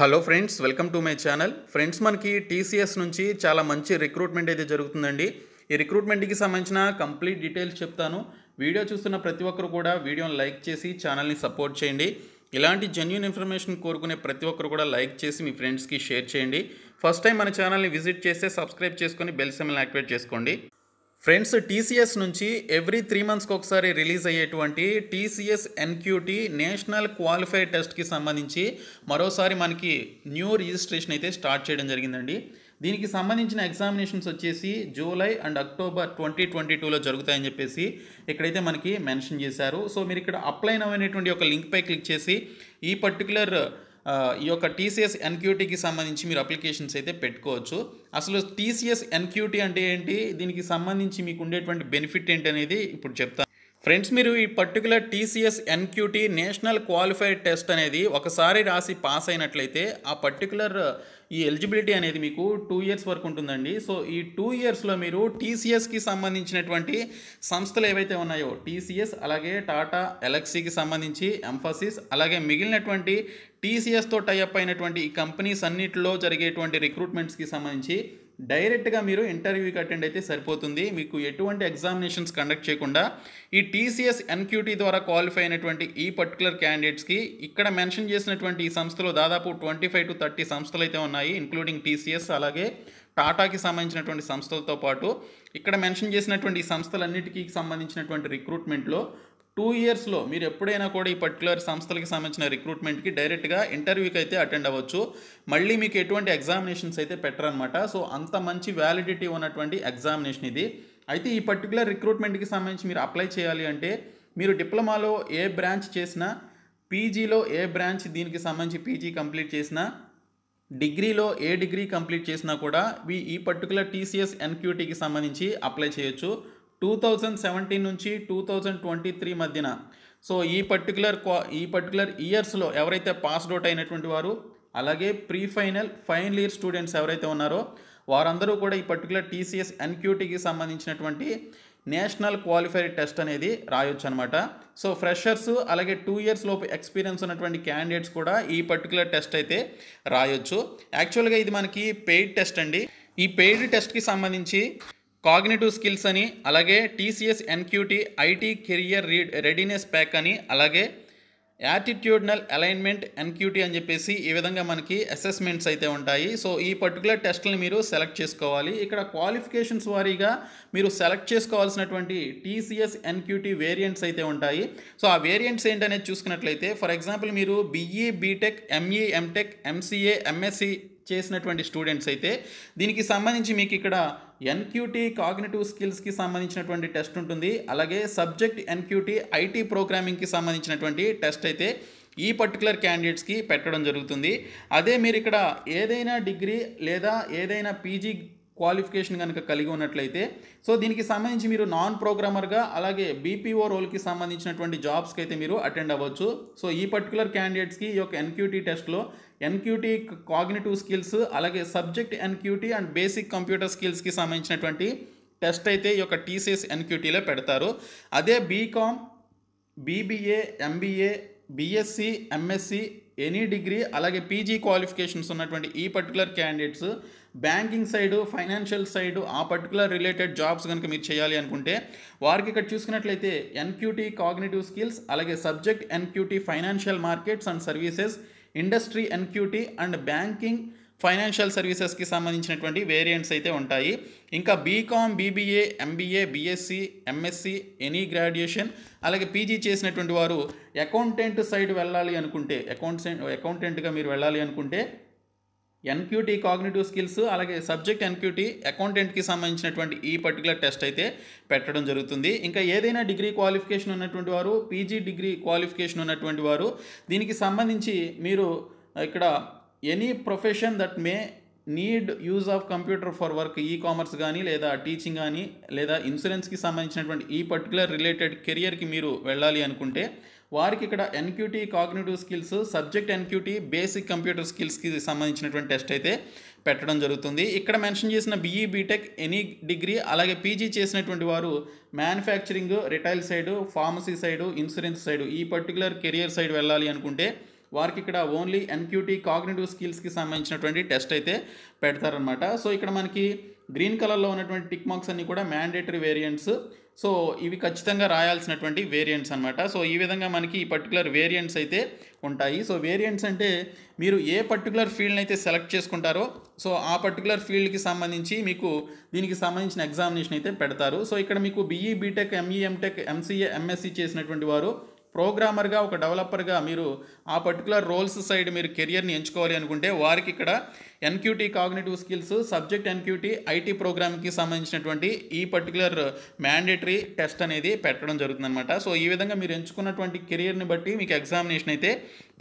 hello friends welcome to my channel friends మనకి TCS నుంచి చాలా మంచి రిక్రూట్మెంట్ అయితే జరుగుతుందండి ఈ రిక్రూట్మెంట్కి సంబంధించిన కంప్లీట్ డీటెయిల్స్ చెప్తాను వీడియో చూస్తున్న ప్రతి ఒక్కరు కూడా వీడియోని లైక్ చేసి ఛానల్ని సపోర్ట్ చేయండి ఇలాంటి జెన్యున్ ఇన్ఫర్మేషన్ కోరుకునే ప్రతి ఒక్కరు కూడా లైక్ చేసి మీ ఫ్రెండ్స్కి షేర్ చేయండి ఫస్ట్ టైం మన ఛానల్ని విజిట్ చేస్తే సబ్స్క్రైబ్ చేసుకొని బెల్ సెమ్ని యాక్టివేట్ చేసుకోండి ఫ్రెండ్స్ టీసీఎస్ నుంచి ఎవ్రీ త్రీ మంత్స్కి ఒకసారి రిలీజ్ అయ్యేటువంటి టీసీఎస్ ఎన్క్యూటీ నేషనల్ క్వాలిఫైడ్ టెస్ట్కి సంబంధించి మరోసారి మనకి న్యూ రిజిస్ట్రేషన్ అయితే స్టార్ట్ చేయడం జరిగిందండి దీనికి సంబంధించిన ఎగ్జామినేషన్స్ వచ్చేసి July and October twenty twenty టూలో జరుగుతాయని చెప్పేసి ఇక్కడైతే మనకి మెన్షన్ చేశారు సో మీరు ఇక్కడ అప్లై అవ్వనేటువంటి ఒక లింక్పై క్లిక్ చేసి ఈ పర్టికులర్ ఈ యొక్క టీసీఎస్ ఎన్క్యూటీకి సంబంధించి మీరు అప్లికేషన్స్ అయితే పెట్టుకోవచ్చు అసలు టీసీఎస్ ఎన్క్యూటీ అంటే ఏంటి దీనికి సంబంధించి మీకు ఉండేటువంటి బెనిఫిట్ ఏంటి అనేది ఇప్పుడు చెప్తాను ఫ్రెండ్స్ మీరు ఈ particular TCS NQT national qualified test అనేది ఒకసారి రాసి పాస్ అయినట్లయితే ఆ పర్టికులర్ ఈ ఎలిజిబిలిటీ అనేది మీకు టూ ఇయర్స్ వరకు ఉంటుందండి సో ఈ టూ ఇయర్స్లో మీరు టీసీఎస్కి సంబంధించినటువంటి సంస్థలు ఏవైతే ఉన్నాయో టీసీఎస్ అలాగే టాటా ఎలక్సీకి సంబంధించి ఎంఫోసిస్ అలాగే మిగిలినటువంటి టీసీఎస్తో టైఅప్ అయినటువంటి ఈ కంపెనీస్ అన్నిటిలో జరిగేటువంటి రిక్రూట్మెంట్స్కి సంబంధించి డైరెక్ట్గా మీరు ఇంటర్వ్యూకి అటెండ్ అయితే సరిపోతుంది మీకు ఎటువంటి ఎగ్జామినేషన్స్ కండక్ట్ చేయకుండా ఈ టీసీఎస్ ఎన్క్యూటీ ద్వారా క్వాలిఫై అయినటువంటి ఈ పర్టికులర్ క్యాండిడేట్స్కి ఇక్కడ మెన్షన్ చేసినటువంటి ఈ సంస్థలో దాదాపు ట్వంటీ ఫైవ్ టు థర్టీ సంస్థలు అయితే ఉన్నాయి ఇంక్లూడింగ్ టీసీఎస్ అలాగే టాటాకి సంబంధించినటువంటి సంస్థలతో పాటు ఇక్కడ మెన్షన్ చేసినటువంటి ఈ సంస్థలన్నిటికీ సంబంధించినటువంటి రిక్రూట్మెంట్లో టూ ఇయర్స్లో మీరు ఎప్పుడైనా కూడా ఈ పర్టికులర్ సంస్థలకి సంబంధించిన రిక్రూట్మెంట్కి డైరెక్ట్గా ఇంటర్వ్యూకి అయితే అటెండ్ అవ్వచ్చు మళ్ళీ మీకు ఎటువంటి ఎగ్జామినేషన్స్ అయితే పెట్టరనమాట సో అంత మంచి వ్యాలిడిటీ ఉన్నటువంటి ఎగ్జామినేషన్ ఇది అయితే ఈ పర్టికులర్ రిక్రూట్మెంట్కి సంబంధించి మీరు అప్లై చేయాలి అంటే మీరు డిప్లొమాలో ఏ బ్రాంచ్ చేసినా పీజీలో ఏ బ్రాంచ్ దీనికి సంబంధించి పీజీ కంప్లీట్ చేసినా డిగ్రీలో ఏ డిగ్రీ కంప్లీట్ చేసినా కూడా ఈ పర్టికులర్ టీసీఎస్ ఎన్క్యూటీకి సంబంధించి అప్లై చేయొచ్చు టూ థౌజండ్ సెవెంటీన్ నుంచి టూ థౌజండ్ ట్వంటీ త్రీ మధ్యన సో ఈ పర్టికులర్ క్వా ఈ పర్టికులర్ ఇయర్స్లో ఎవరైతే పాస్డ్ అవుట్ అయినటువంటి వారు అలాగే pre final final year students ఎవరైతే ఉన్నారో వారందరూ కూడా ఈ పర్టికులర్ టీసీఎస్ ఎన్క్యూటీకి సంబంధించినటువంటి నేషనల్ క్వాలిఫైర్ టెస్ట్ అనేది రాయొచ్చు అనమాట సో ఫ్రెషర్స్ అలాగే టూ ఇయర్స్ లోపు ఎక్స్పీరియన్స్ ఉన్నటువంటి క్యాండిడేట్స్ కూడా ఈ పర్టికులర్ టెస్ట్ అయితే రాయొచ్చు యాక్చువల్గా ఇది మనకి పెయిడ్ టెస్ట్ అండి ఈ పెయిడ్ టెస్ట్కి సంబంధించి కాగ్నిటివ్ స్కిల్స్ అని అలాగే TCS NQT IT career readiness pack అని అలాగే యాటిట్యూడ్నల్ అలైన్మెంట్ ఎన్క్యూటీ అని చెప్పేసి ఈ విధంగా మనకి అసెస్మెంట్స్ అయితే ఉంటాయి సో ఈ పర్టికులర్ టెస్ట్ని మీరు సెలెక్ట్ చేసుకోవాలి ఇక్కడ క్వాలిఫికేషన్స్ వారీగా మీరు సెలెక్ట్ చేసుకోవాల్సినటువంటి టీసీఎస్ ఎన్క్యూటీ వేరియంట్స్ అయితే ఉంటాయి సో ఆ వేరియంట్స్ ఏంటనేది చూసుకున్నట్లయితే ఫర్ ఎగ్జాంపుల్ మీరు BE BTech ME MTech MCA MSc చేసినటువంటి స్టూడెంట్స్ అయితే దీనికి సంబంధించి మీకు ఇక్కడ ఎన్క్యూటీ కాగ్నిటివ్ స్కిల్స్కి సంబంధించినటువంటి టెస్ట్ ఉంటుంది అలాగే సబ్జెక్ట్ ఎన్క్యూటీ ఐటీ ప్రోగ్రామింగ్కి సంబంధించినటువంటి టెస్ట్ అయితే ఈ పర్టికులర్ క్యాండిడేట్స్కి పెట్టడం జరుగుతుంది అదే మీరు ఇక్కడ ఏదైనా డిగ్రీ లేదా ఏదైనా పీజీ క్వాలిఫికేషన్ కనుక కలిగి ఉన్నట్లయితే సో దీనికి సంబంధించి మీరు నాన్ ప్రోగ్రామర్గా అలాగే బీపీఓ రోల్కి సంబంధించినటువంటి జాబ్స్కి అయితే మీరు అటెండ్ అవ్వచ్చు సో ఈ పర్టికులర్ క్యాండిడేట్స్కి ఈ యొక్క ఎన్క్యూటీ టెస్ట్లో ఎన్క్యూటీ కాగ్నిటివ్ స్కిల్స్ అలాగే subject NQT and basic computer స్కిల్స్కి సంబంధించినటువంటి టెస్ట్ అయితే ఈ యొక్క టీసీఎస్ ఎన్క్యూటీలో పెడతారు అదే BCom BBA MBA BSc MSc any degree అలాగే పీజీ క్వాలిఫికేషన్స్ ఉన్నటువంటి ఈ particular candidates banking side financial side ఆ పర్టికులర్ రిలేటెడ్ జాబ్స్ కనుక మీరు చేయాలి అనుకుంటే వారికి ఇక్కడ చూసుకున్నట్లయితే ఎన్క్యూటీ కాగ్నేటివ్ స్కిల్స్ అలాగే subject NQT financial markets and services industry NQT and banking financial సర్వీసెస్కి సంబంధించినటువంటి వేరియంట్స్ అయితే ఉంటాయి ఇంకా BCom BBA MBA BSc MSc any graduation అలాగే పీజీ చేసినటువంటి వారు అకౌంటెంట్ సైడ్ వెళ్ళాలి అనుకుంటే అకౌంట్స్ అకౌంటెంట్గా మీరు వెళ్ళాలి అనుకుంటే ఎన్క్యూటీ కాగ్నిటివ్ స్కిల్స్ అలాగే సబ్జెక్ట్ ఎన్క్యూటీ అకౌంటెంట్కి సంబంధించినటువంటి ఈ పర్టికులర్ టెస్ట్ అయితే పెట్టడం జరుగుతుంది ఇంకా ఏదైనా డిగ్రీ క్వాలిఫికేషన్ ఉన్నటువంటి వారు పీజీ డిగ్రీ క్వాలిఫికేషన్ ఉన్నటువంటి వారు దీనికి సంబంధించి మీరు ఇక్కడ any profession that may need use of computer for work e commerce కానీ లేదా టీచింగ్ కానీ లేదా ఇన్సూరెన్స్కి సంబంధించినటువంటి ఈ పర్టికులర్ రిలేటెడ్ కెరియర్కి మీరు వెళ్ళాలి అనుకుంటే వారికి ఇక్కడ NQT cognitive skills subject NQT basic computer స్కిల్స్కి సంబంధించినటువంటి టెస్ట్ అయితే పెట్టడం జరుగుతుంది ఇక్కడ మెన్షన్ చేసిన బీఈ బీటెక్ ఎనీ డిగ్రీ అలాగే పీజీ చేసినటువంటి వారు manufacturing retail side pharmacy side insurance side ఈ పర్టికులర్ కెరియర్ సైడ్ వెళ్ళాలి అనుకుంటే వారికి ఇక్కడ ఓన్లీ ఎన్క్యూటీ కాగ్నేటివ్ స్కిల్స్కి సంబంధించినటువంటి టెస్ట్ అయితే పెడతారనమాట సో ఇక్కడ మనకి గ్రీన్ కలర్లో ఉన్నటువంటి టిక్ మార్క్స్ అన్ని కూడా మ్యాండేటరీ వేరియంట్స్ సో ఇవి ఖచ్చితంగా రాయాల్సినటువంటి వేరియంట్స్ అనమాట సో ఈ విధంగా మనకి ఈ పర్టికులర్ వేరియంట్స్ అయితే ఉంటాయి సో వేరియంట్స్ అంటే మీరు ఏ పర్టికులర్ ఫీల్డ్ని అయితే సెలెక్ట్ చేసుకుంటారో సో ఆ పర్టికులర్ ఫీల్డ్కి సంబంధించి మీకు దీనికి సంబంధించిన ఎగ్జామినేషన్ అయితే పెడతారు సో ఇక్కడ మీకు BE BTech ME MTech MCA MSc చేసినటువంటి వారు ప్రోగ్రామర్గా ఒక డెవలపర్గా మీరు ఆ పర్టికులర్ రోల్స్ సైడ్ మీరు కెరియర్ని ఎంచుకోవాలి అనుకుంటే వారికి ఇక్కడ NQT cognitive skills subject NQT IT ప్రోగ్రామ్కి సంబంధించినటువంటి ఈ పర్టికులర్ మ్యాండేటరీ టెస్ట్ అనేది పెట్టడం జరుగుతుందన్నమాట సో ఈ విధంగా మీరు ఎంచుకున్నటువంటి కెరియర్ని బట్టి మీకు ఎగ్జామినేషన్ అయితే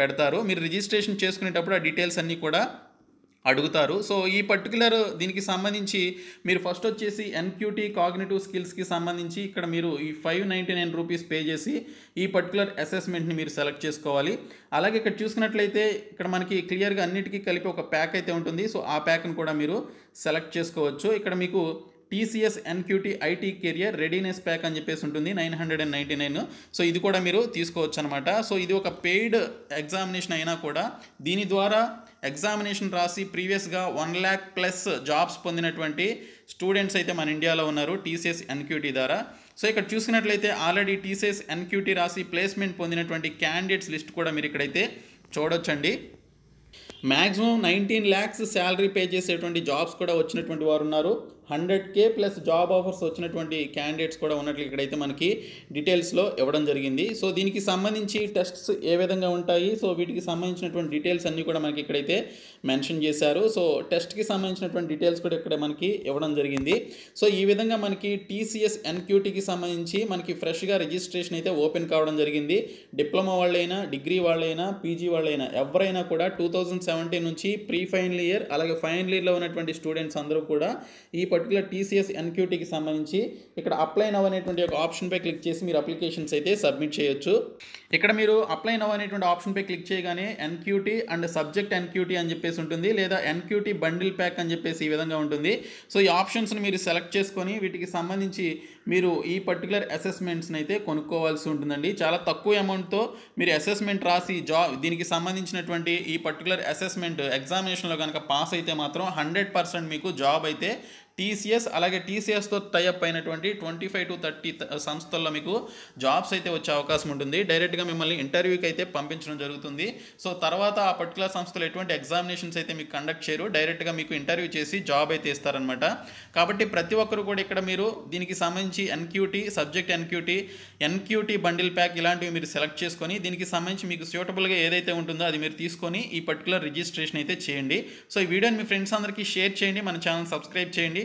పెడతారు మీరు రిజిస్ట్రేషన్ చేసుకునేటప్పుడు ఆ డీటెయిల్స్ అన్నీ కూడా అడుగుతారు సో ఈ పర్టికులర్ దీనికి సంబంధించి మీరు ఫస్ట్ వచ్చేసి ఎన్క్యూటీ కాగ్నేటివ్ స్కిల్స్కి సంబంధించి ఇక్కడ మీరు ఈ five ninety nine rupees pay చేసి ఈ పర్టికులర్ అసెస్మెంట్ని మీరు సెలెక్ట్ చేసుకోవాలి అలాగే ఇక్కడ చూసుకున్నట్లయితే ఇక్కడ మనకి క్లియర్గా అన్నిటికీ కలిపి ఒక ప్యాక్ అయితే ఉంటుంది సో ఆ ప్యాక్ను కూడా మీరు సెలెక్ట్ చేసుకోవచ్చు ఇక్కడ మీకు TCS NQT IT career readiness pack అని చెప్పేసి ఉంటుంది nine hundred and ninety nine so ఇది కూడా మీరు తీసుకోవచ్చు అనమాట సో ఇది ఒక పెయిడ్ ఎగ్జామినేషన్ అయినా కూడా దీని ద్వారా ఎగ్జామినేషన్ రాసి ప్రీవియస్గా వన్ ల్యాక్ ప్లస్ జాబ్స్ పొందినటువంటి స్టూడెంట్స్ అయితే మన ఇండియాలో ఉన్నారు టీసీఎస్ ఎన్క్యూటీ ద్వారా సో ఇక్కడ చూసినట్లయితే ఆల్రెడీ టీసీఎస్ ఎన్క్యూటీ రాసి ప్లేస్మెంట్ పొందినటువంటి క్యాండిడేట్స్ లిస్ట్ కూడా మీరు ఇక్కడైతే చూడొచ్చండి maximum nineteen lakhs salary pay చేసేటువంటి జాబ్స్ కూడా వచ్చినటువంటి వారు ఉన్నారు hundred K plus job offers వచ్చినటువంటి క్యాండిడేట్స్ కూడా ఉన్నట్లు ఇక్కడైతే మనకి డీటెయిల్స్లో ఇవ్వడం జరిగింది సో దీనికి సంబంధించి టెస్ట్స్ ఏ విధంగా ఉంటాయి సో వీటికి సంబంధించినటువంటి డీటెయిల్స్ అన్నీ కూడా మనకి ఇక్కడైతే మెన్షన్ చేశారు సో టెస్ట్కి సంబంధించినటువంటి డీటెయిల్స్ కూడా ఇక్కడ మనకి ఇవ్వడం జరిగింది సో ఈ విధంగా మనకి టీసీఎస్ ఎన్క్యూటీకి సంబంధించి మనకి ఫ్రెష్గా రిజిస్ట్రేషన్ అయితే ఓపెన్ కావడం జరిగింది డిప్లొమా వాళ్ళైనా డిగ్రీ వాళ్ళైనా పీజీ వాళ్ళైనా ఎవరైనా కూడా టూ నుంచి ప్రీ ఫైనల్ ఇయర్ అలాగే ఫైనల్ ఇయర్లో ఉన్నటువంటి స్టూడెంట్స్ అందరూ కూడా ఈ పర్టికులర్ టీసీఎస్ ఎన్క్యూటీకి సంబంధించి ఇక్కడ అప్లై నవ్ అనేటువంటి ఒక ఆప్షన్పై క్లిక్ చేసి మీరు అప్లికేషన్స్ అయితే సబ్మిట్ చేయొచ్చు ఇక్కడ మీరు అప్లై నవ్ అనేటువంటి ఆప్షన్పై క్లిక్ చేయగానే ఎన్క్యూటీ అండ్ సబ్జెక్ట్ ఎన్క్యూటీ అని చెప్పేసి ఉంటుంది లేదా ఎన్క్యూటీ బండిల్ ప్యాక్ అని చెప్పేసి ఈ విధంగా ఉంటుంది సో ఈ ఆప్షన్స్ని మీరు సెలెక్ట్ చేసుకొని వీటికి సంబంధించి మీరు ఈ పర్టికులర్ అసెస్మెంట్స్ని అయితే కొనుక్కోవాల్సి ఉంటుందండి చాలా తక్కువ అమౌంట్తో మీరు అసెస్మెంట్ రాసి జాబ్ దీనికి సంబంధించినటువంటి ఈ పర్టికులర్ అసెస్మెంట్ ఎగ్జామినేషన్లో కనుక పాస్ అయితే మాత్రం హండ్రెడ్ పర్సెంట్ మీకు జాబ్ అయితే టీసీఎస్ అలాగే టీసీఎస్తో టైఅప్ అయినటువంటి ట్వంటీ ఫైవ్ టు థర్టీ సంస్థల్లో మీకు జాబ్స్ అయితే వచ్చే అవకాశం ఉంటుంది డైరెక్ట్గా మిమ్మల్ని ఇంటర్వ్యూకి అయితే పంపించడం జరుగుతుంది సో తర్వాత ఆ పర్టికులర్ సంస్థలు ఎటువంటి ఎగ్జామినేషన్స్ అయితే మీకు కండక్ట్ చేయరు డైరెక్ట్గా మీకు ఇంటర్వ్యూ చేసి జాబ్ అయితే ఇస్తారనమాట కాబట్టి ప్రతి ఒక్కరు కూడా ఇక్కడ మీరు దీనికి సంబంధించి NQT subject NQT NQT bundle pack ఇలాంటివి మీరు సెలెక్ట్ చేసుకొని దీనికి సంబంధించి మీకు సూటబుల్గా ఏదైతే ఉంటుందో అది మీరు తీసుకొని ఈ పర్టికులర్ రిజిస్ట్రేషన్ అయితే చేయండి సో ఈ వీడియోని మీ ఫ్రెండ్స్ అందరికీ షేర్ చేయండి మన ఛానల్ సబ్స్క్రైబ్ చేయండి